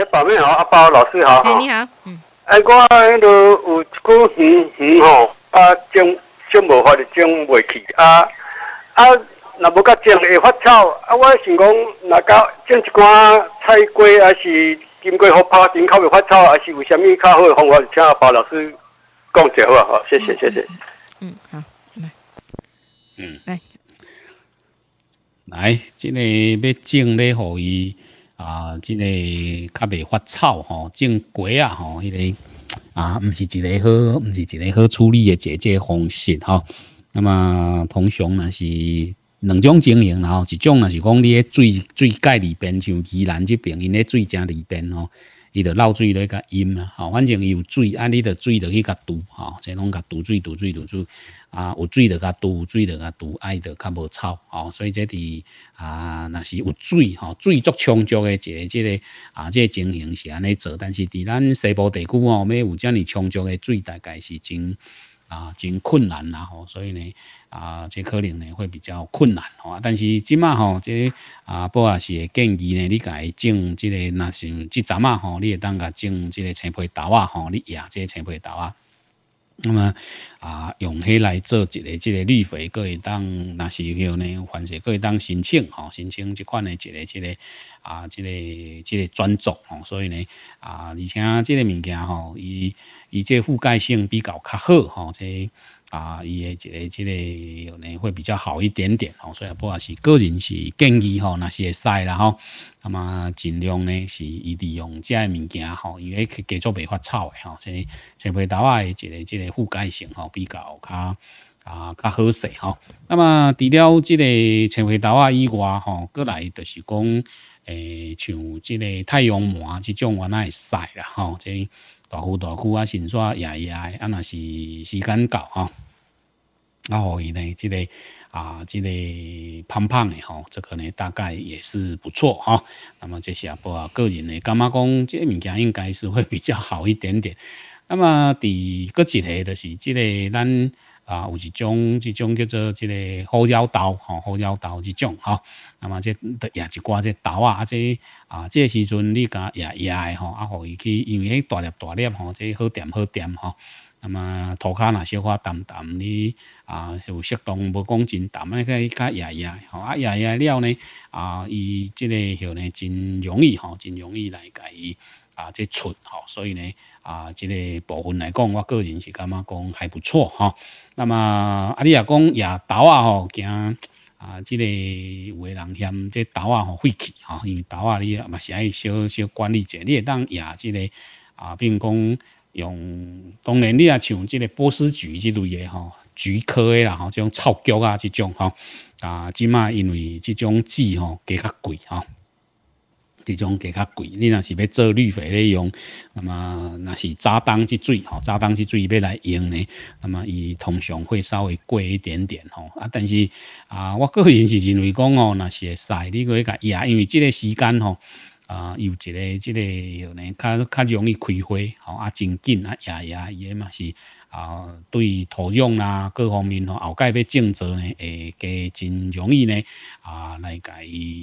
阿爸妹好，阿宝老师好，你好。嗯。哎，我迄落有一句鱼鱼吼，啊种种无法就种袂起啊啊，若无甲种会发臭啊，我想讲，若甲种一寡菜瓜还是金瓜好拍，顶口会发臭，还是为啥物较好方法？请阿宝老师讲一下好啊，好？谢谢谢谢。嗯，好。嗯，来，来，今日要种的何伊。啊，这个较袂发臭吼，种果啊吼，迄个啊，毋是一个好，毋是一个好处理的一个方式吼。那么通常若是两种经营，然后一种若是讲你诶水水界里边，像宜兰即边，因咧，水界里边吼。伊着落水来甲淹啊，吼，反正伊有水，啊，你着水着去甲堵，吼，即拢甲堵水、堵水、堵水，啊，有水着甲堵，有水着甲堵，爱着较无臭，吼，所以即伫啊，若是有水，吼，水足充足诶，一个即个啊，即个情形是安尼做，但是伫咱西部地区吼，要有遮尔充足诶水，大概是真。啊，真困难啦吼，所以呢，啊，这可能呢会比较困难，吼。但是即马吼，这啊，不也是建议呢，你家种这个，那像即阵啊吼，你会当个种即个青皮豆啊，吼，你养即个青皮豆啊。那么啊，用起来做一个这个绿肥，可以当，那是叫呢，凡是可以当申请，吼，申请这款的一个一个啊，这个这个专作，吼，所以呢，啊，而且这个物件吼，伊伊这覆盖性比较较好，吼，这。啊，伊诶一个即个呢，会比较好一点点吼，所以不管是个人是建议吼，是些晒啦吼，那么尽量呢是伊利用遮物件吼，因为加做袂发臭的吼，即即块豆啊，一个即个覆盖性吼比较较啊较好势吼。那么除了即个青皮豆啊以外吼，过来就是讲诶，像即个太阳膜即种我来会使啦吼，即。大富大裤啊，新刷也也，啊那是时间到哈，啊所以呢，这个啊这个胖胖呢吼，这个呢大概也是不错哈。那么这些啊，个人呢，干妈讲这物件应该是会比较好一点点。那么第个一个就是即个咱啊有一种即种叫做即个火腰豆吼，火腰豆即种吼。那么即也一挂即豆啊，啊即个时阵你讲也诶吼，啊互伊去因为大粒大粒吼，即好点好点吼。那么涂骹若小花淡淡，你啊有适当无讲真淡，那个较压压吼，啊压压了呢啊，伊即个货呢真容易吼，真容易来伊。啊这出吼所以呢啊这个部分来讲我个人是感觉讲还不错吼那么啊你也讲夜豆啊吼惊啊这个有的人嫌这豆啊吼晦气吼因为豆啊你也嘛是爱小小管理者你会当夜这个啊比如讲用当然你也像这个波斯菊这类的吼菊科的啦吼这种臭菊啊这种吼啊即啊因为这种纸吼加较贵吼这种比较贵，你若是要做绿肥咧用，那么若是扎当之水吼，扎当之水要来用呢，那么伊通常会稍微贵一点点吼啊，但是啊，我个人是认为讲哦，是会使你可以讲压，因为即个时间吼啊，有一个这个吼呢，较较容易开花吼啊，真紧啊，压伊也嘛是。啊，对土壤啦各方面吼，后盖要种植呢，会加真容易呢。啊，来介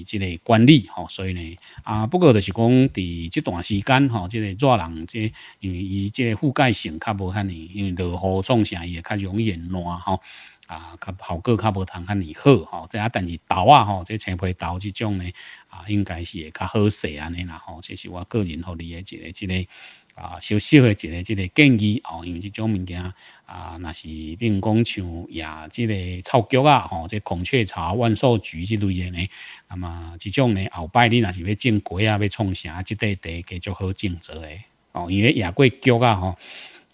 即个管理吼，所以呢，啊，不过就是讲，伫这段时间吼，即个热人即，因为伊即个覆盖性较无遐尼，因为落雨创啥伊会较容易烂吼。啊，较效果较无通遐尼好吼。即啊，但是豆啊吼，即青皮豆即种呢，啊，应该是会较好势安尼啦吼。这是我个人合你的一个，一个。啊，小小的一个这个建议哦，因为这种物件啊，若是并讲像也这个草蕨啊，吼，这孔雀草、万寿菊这类的，那么这种呢，后摆你若是要种果啊，要创啥，这块地继续好种植的哦，因为也过蕨啊，吼，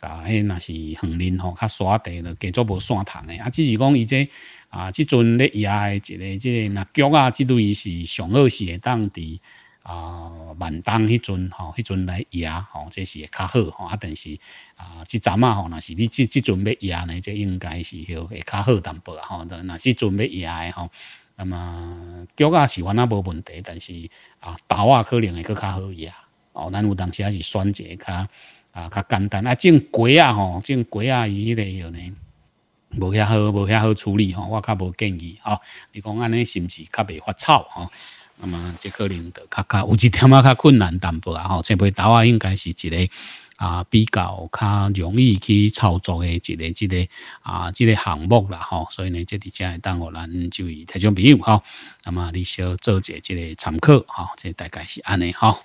啊，迄若是横林吼，较沙地就给做无线通诶。啊，只是讲伊这啊，即阵咧芽诶一个这个若蕨啊，即类是上好是会当伫。啊，万冬迄阵吼，迄阵来赢吼，这是会较好吼。啊，但是啊，即阵啊吼，若是你即即阵要赢呢，这应该是迄会较好淡薄啊。吼，若是阵要赢诶吼。那么脚啊是原啊无问题，但是啊头啊可能会佫较好赢哦，咱有当时啊是选一个较啊较简单。啊，种瓜啊吼，种瓜啊伊迄个吼呢，无遐好，无遐好处理吼，我较无建议吼，你讲安尼，是毋是较袂发臭吼。那么这可能的较较有一点啊较困难淡薄啊吼，这部岛啊应该是一个啊比较较容易去操作的一个一个啊一个项目啦吼，所以呢，这伫只等我咱就以听众朋友吼，那么你需要做一个一个参考吼，这大概是安尼吼。